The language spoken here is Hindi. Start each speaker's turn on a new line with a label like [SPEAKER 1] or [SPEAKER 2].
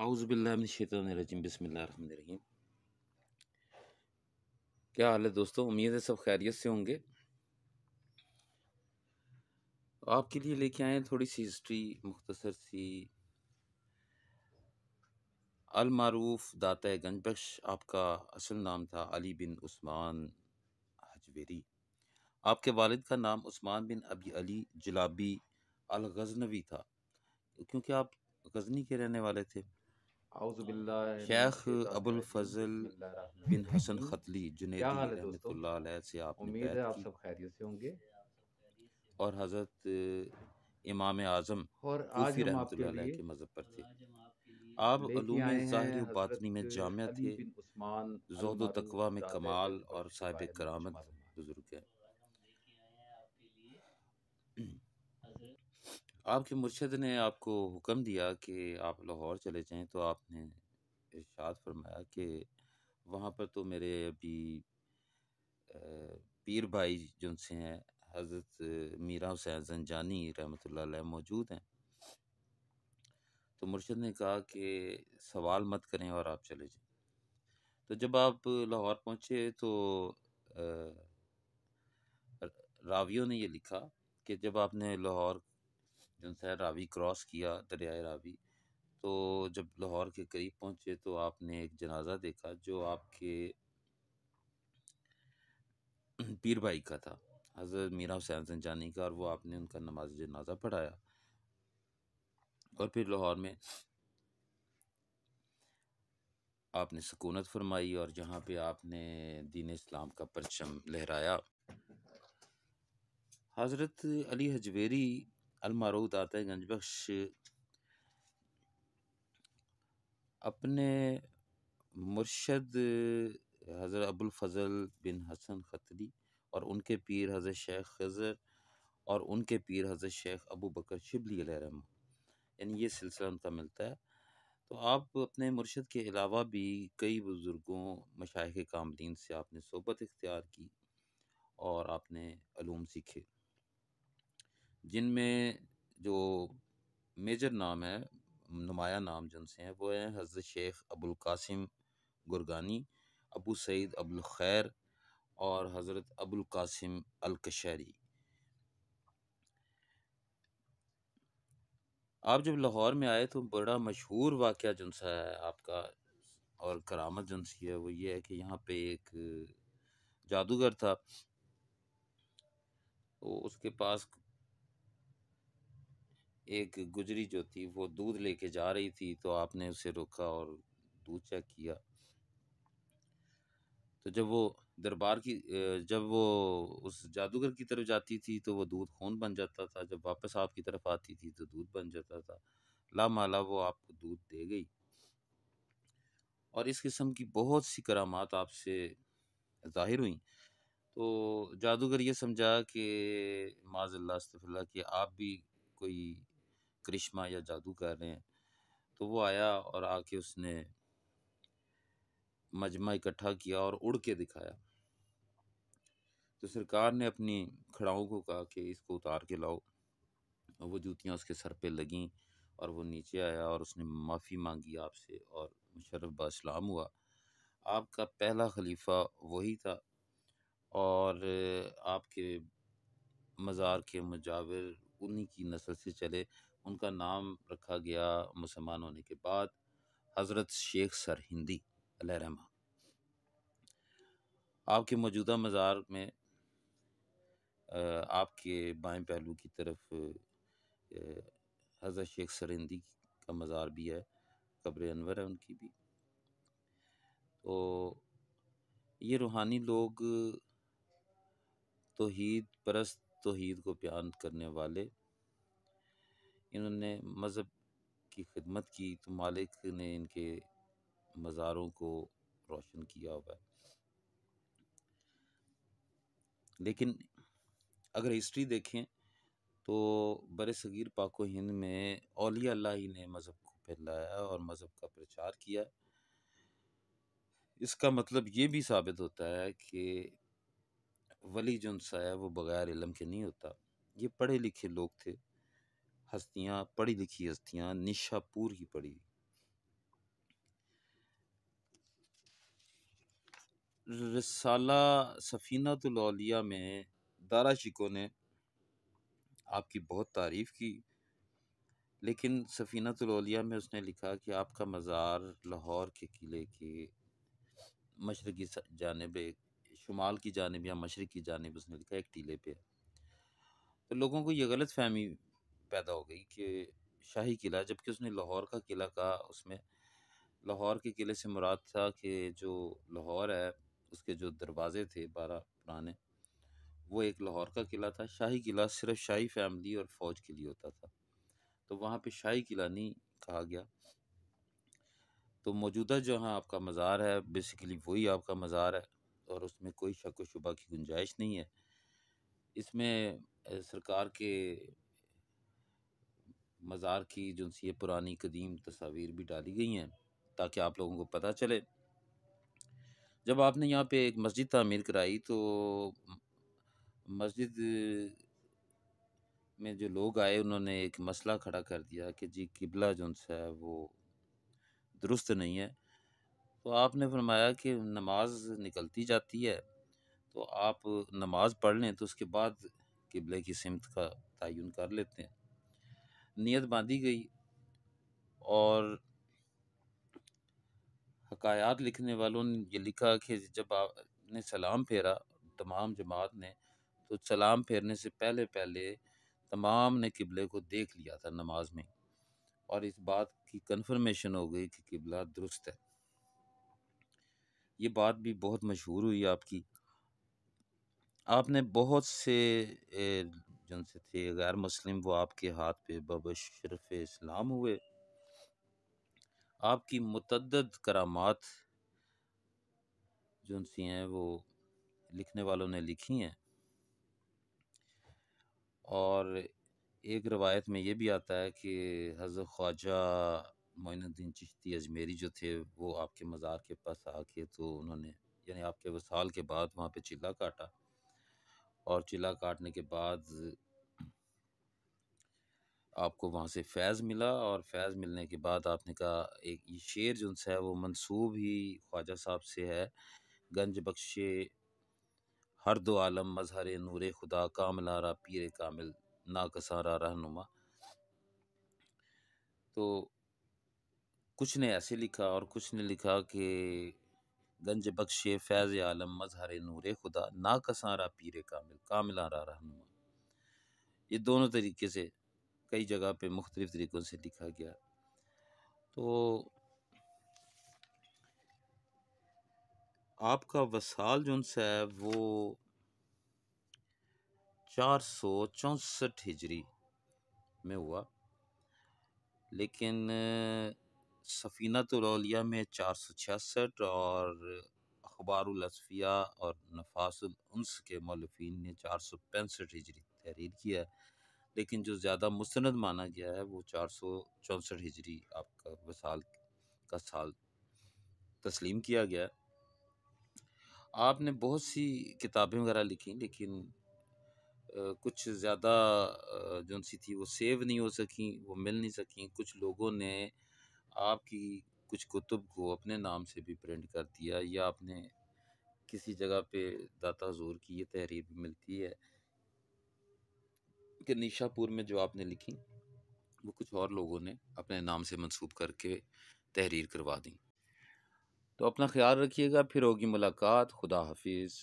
[SPEAKER 1] आउज़बिल्लिशतरजीम बसमीम क्या हाल है दोस्तों उम्मीद है सब खैरियत से होंगे आपके लिए लेके आए थोड़ी सी हिस्ट्री मुख्तसर सी अलमारूफ दाता गंज आपका असल नाम था अली बिन उस्मान हजवेरी आपके वालिद का नाम उस्मान बिन अबी अली जलाबी अलगजनवी था क्योंकि आप गजनी के रहने वाले थे शेख अबुल फजल बिन हसन खतली जुनेदी से आप उम्मीद है आप सब खैरियत से होंगे और हजरत इमाम आजम और आज हम आपके लिए के मज़हब पर थे आप ज़ाहिर बातनी में जामिया थे जहद तकवा में कमाल और साहिब करामत बुजुर्ग हैं आपके मुर्शद ने आपको हुक्म दिया कि आप लाहौर चले जाएं तो आपने इर्शाद फरमाया कि वहाँ पर तो मेरे अभी पीर भाई जो से हैं हज़रत मीरा हुसैन जनजानी रहमत मौजूद हैं तो मुर्शद ने कहा कि सवाल मत करें और आप चले जाएं तो जब आप लाहौर पहुँचे तो रावियों ने ये लिखा कि जब आपने लाहौर जो है रावी क्रॉस किया दरियाए रावी तो जब लाहौर के करीब पहुँचे तो आपने एक जनाजा देखा जो आपके पीर भाई का था हज़रत मीरा हुसैन सनजानी का और वो आपने उनका नमाज जनाजा पढ़ाया और फिर लाहौर में आपने सकूनत फरमाई और जहाँ पे आपने दीन इस्लाम का परचम लहराया हज़रत अली हजवेरी अलमरूद आता है गंज बख्श अपने मुर्शद हज़र अबुलफ़ल बिन हसन ख़तरी और उनके पीर हज़रत शेख खज़र और उनके पीर हज़रत शेख अबू बकर शिबली रहम यानी ये सिलसिला उनका मिलता है तो आप अपने मुर्शद के अलावा भी कई बुज़ुर्गों मशाइ कामदीन से आपने सोबत इख्तियार की और आपने अलूम सीखे जिनमें जो मेजर नाम है नुमाया नाम जिनसे हैं वो हैं हज़रत शेख अबुल कासिम गुरगानी अबू सईद अबुल खैर और हज़रत अबुल कासिम कशहरी आप जब लाहौर में आए तो बड़ा मशहूर वाक़ सा है आपका और करामत सी है वो ये है कि यहाँ पे एक जादूगर था तो उसके पास एक गुजरी जो थी वो दूध लेके जा रही थी तो आपने उसे रोका और दूध चेक किया तो जब वो दरबार की जब वो उस जादूगर की तरफ जाती थी तो वो दूध खून बन जाता था जब वापस आपकी तरफ आती थी तो दूध बन जाता था लामाला वो आपको दूध दे गई और इस किस्म की बहुत सी करामात आपसे जाहिर हुई तो जादूगर ये समझा कि माजल्ला कि आप भी कोई करिश्मा या जादू कह रहे हैं तो वो आया और आके उसने मजमा इकट्ठा किया और उड़ के दिखाया तो सरकार ने अपनी खड़ाओं को कहा कि इसको उतार के लाओ वो जूतियाँ उसके सर पे लगीं और वो नीचे आया और उसने माफ़ी मांगी आपसे और मुशरफ बाम हुआ आपका पहला खलीफा वही था और आपके मज़ार के मुजाविर उन्हीं की नस्ल से चले उनका नाम रखा गया मुसलमान होने के बाद हज़रत शेख सर हिंदी रहमा आपके मौजूदा मज़ार में आपके बाएं पहलू की तरफ हज़रत शेख सर हिंदी का मज़ार भी है कब्र अनवर है उनकी भी तो ये रूहानी लोग तोहद परस्त तोहद को बयान करने वाले इन्होंने मज़हब की खिदमत की तो मालिक ने इनके मज़ारों को रोशन किया हुआ है लेकिन अगर हिस्ट्री देखें तो बर सग़ीर पाको हिंद में अलिया अल्लाह ही ने मज़हब को फैलाया और मज़हब का प्रचार किया इसका मतलब ये भी साबित होता है कि वली जो है वो बग़ैर इलम के नहीं होता ये पढ़े लिखे लोग थे हस्तियां पढ़ी लिखी हस्तियां निशापुर की पढ़ी रसाला सफ़ीनातौलिया में दारा शिको ने आपकी बहुत तारीफ़ की लेकिन सफीनातुलौलिया में उसने लिखा कि आपका मज़ार लाहौर के किले के मशरक़ी जानब शुमाल की जानब या मशरक़ की जानब उसने लिखा एक टीले पे तो लोगों को ये गलत फहमी पैदा हो गई कि शाही किला जबकि उसने लाहौर का किला कहा उसमें लाहौर के किले से मुराद था कि जो लाहौर है उसके जो दरवाज़े थे बारह पुराने वो एक लाहौर का किला था शाही किला सिर्फ शाही फैमिली और फ़ौज के लिए होता था तो वहाँ पे शाही किला नहीं कहा गया तो मौजूदा जहाँ आपका मज़ार है बेसिकली वही आपका मज़ार है और उसमें कोई शक व शुबा की गुंजाइश नहीं है इसमें सरकार के मज़ार की जो सी ये पुरानी कदीम तस्वीर भी डाली गई हैं ताकि आप लोगों को पता चले जब आपने यहाँ पे एक मस्जिद तमीर कराई तो मस्जिद में जो लोग आए उन्होंने एक मसला खड़ा कर दिया कि जी किबला जो है वो दुरुस्त नहीं है तो आपने फरमाया कि नमाज निकलती जाती है तो आप नमाज पढ़ लें तो उसके बाद किबले की सिमत का तयन कर लेते हैं नीयत बांधी गई और हकायात लिखने वालों ने ये लिखा कि जब आपने सलाम फेरा तमाम जमात ने तो सलाम फेरने से पहले पहले तमाम ने किबले को देख लिया था नमाज में और इस बात की कन्फर्मेशन हो गई कि किबला दुरुस्त है ये बात भी बहुत मशहूर हुई आपकी आपने बहुत से जिनसे थे गैर मुस्लिम वो आपके हाथ पे बबरफ इस्लाम हुए आपकी मतदद करामात जो सी हैं वो लिखने वालों ने लिखी हैं और एक रवायत में ये भी आता है कि हज़र ख्वाजा मोनुद्दीन चिश्ती अजमेरी जो थे वो आपके मज़ार के पास आके तो उन्होंने यानी आपके वसाल के बाद वहाँ पे चिल्ला काटा और चिल्ला काटने के बाद आपको वहाँ से फैज़ मिला और फैज़ मिलने के बाद आपने कहा एक ये शेर जो है वो मंसूब ही ख्वाजा साहब से है गंज बख्शे हर दो आलम मजहर नूर खुदा कामलारा पीर कामिल नाकसारा रहनुमा तो कुछ ने ऐसे लिखा और कुछ ने लिखा कि गंज बख्शे फैज़ आलम मजहर नूर खुदा नाकसारा पीर कामिल कामिला रा रहनुमा ये दोनों तरीके से कई जगह पे मुख्तलिफ़ तरीक़ों से लिखा गया तो आपका वसाल जो सा है वो चार सौ चौंसठ हिजरी में हुआ लेकिन सफ़ीना तौलिया तो में चार सौ छियासठ और अखबारसफ़िया और नफासलस के मौलफिन ने चार सौ पैंसठ हिजरी तहरीर किया है लेकिन जो ज़्यादा मुस्ंद माना गया है वो चार सौ चौंसठ हिजरी आपका वसाल का साल तस्लीम किया गया आपने बहुत सी किताबें वगैरह लिखी लेकिन कुछ ज़्यादा जो सी थी वो सेव नहीं हो सकी वो मिल नहीं सकी कुछ लोगों ने आपकी कुछ कुतुब को अपने नाम से भी प्रिंट कर दिया या आपने किसी जगह पे दाता हजूर की ये तहरीर भी मिलती है कि निशापुर में जो आपने लिखी वो कुछ और लोगों ने अपने नाम से मंसूब करके तहरीर करवा दी तो अपना ख्याल रखिएगा फिर होगी मुलाकात खुदा हाफिज़